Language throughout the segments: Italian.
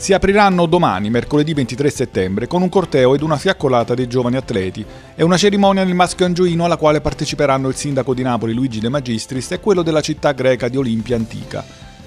si apriranno domani, mercoledì 23 settembre, con un corteo ed una fiaccolata dei giovani atleti e una cerimonia nel Maschio Angioino alla quale parteciperanno il sindaco di Napoli Luigi De Magistris e quello della città greca di Olimpia Antica.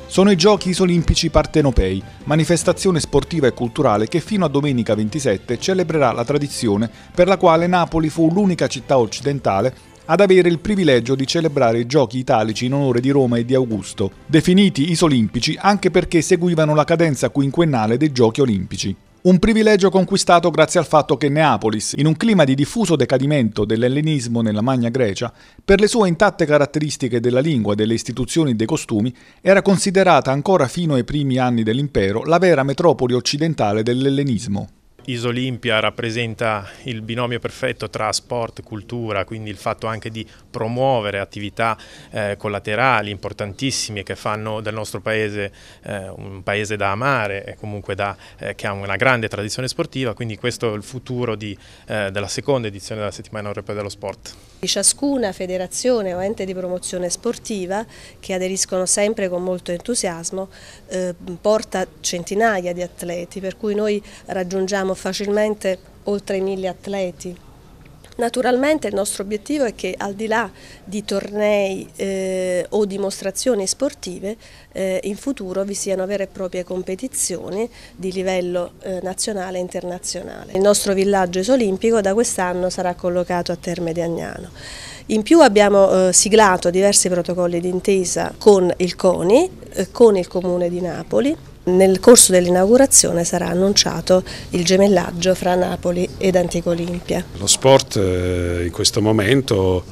Sono i Giochi Isolimpici Partenopei, manifestazione sportiva e culturale che fino a domenica 27 celebrerà la tradizione per la quale Napoli fu l'unica città occidentale ad avere il privilegio di celebrare i giochi italici in onore di Roma e di Augusto, definiti isolimpici anche perché seguivano la cadenza quinquennale dei giochi olimpici. Un privilegio conquistato grazie al fatto che Neapolis, in un clima di diffuso decadimento dell'ellenismo nella Magna Grecia, per le sue intatte caratteristiche della lingua, delle istituzioni e dei costumi, era considerata ancora fino ai primi anni dell'impero la vera metropoli occidentale dell'ellenismo. Isolimpia rappresenta il binomio perfetto tra sport e cultura, quindi il fatto anche di promuovere attività eh, collaterali importantissime che fanno del nostro paese eh, un paese da amare e comunque da, eh, che ha una grande tradizione sportiva, quindi questo è il futuro di, eh, della seconda edizione della settimana europea dello sport. Ciascuna federazione o ente di promozione sportiva, che aderiscono sempre con molto entusiasmo, eh, porta centinaia di atleti, per cui noi raggiungiamo facilmente oltre mille atleti Naturalmente il nostro obiettivo è che al di là di tornei eh, o dimostrazioni sportive eh, in futuro vi siano vere e proprie competizioni di livello eh, nazionale e internazionale. Il nostro villaggio esolimpico da quest'anno sarà collocato a Terme di Agnano. In più abbiamo eh, siglato diversi protocolli d'intesa con il CONI, eh, con il Comune di Napoli, nel corso dell'inaugurazione sarà annunciato il gemellaggio fra Napoli ed Antico Olimpia. Lo sport eh, in questo momento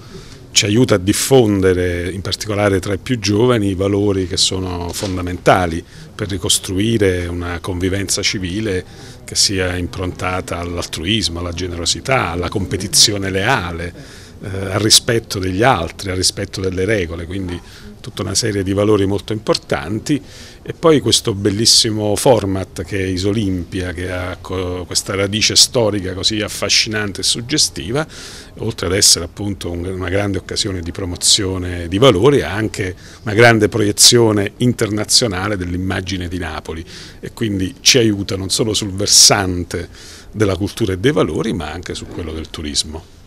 ci aiuta a diffondere, in particolare tra i più giovani, i valori che sono fondamentali per ricostruire una convivenza civile che sia improntata all'altruismo, alla generosità, alla competizione leale eh, al rispetto degli altri, al rispetto delle regole, quindi tutta una serie di valori molto importanti e poi questo bellissimo format che è Isolimpia, che ha questa radice storica così affascinante e suggestiva, oltre ad essere appunto una grande occasione di promozione di valori, ha anche una grande proiezione internazionale dell'immagine di Napoli e quindi ci aiuta non solo sul versante della cultura e dei valori, ma anche su quello del turismo.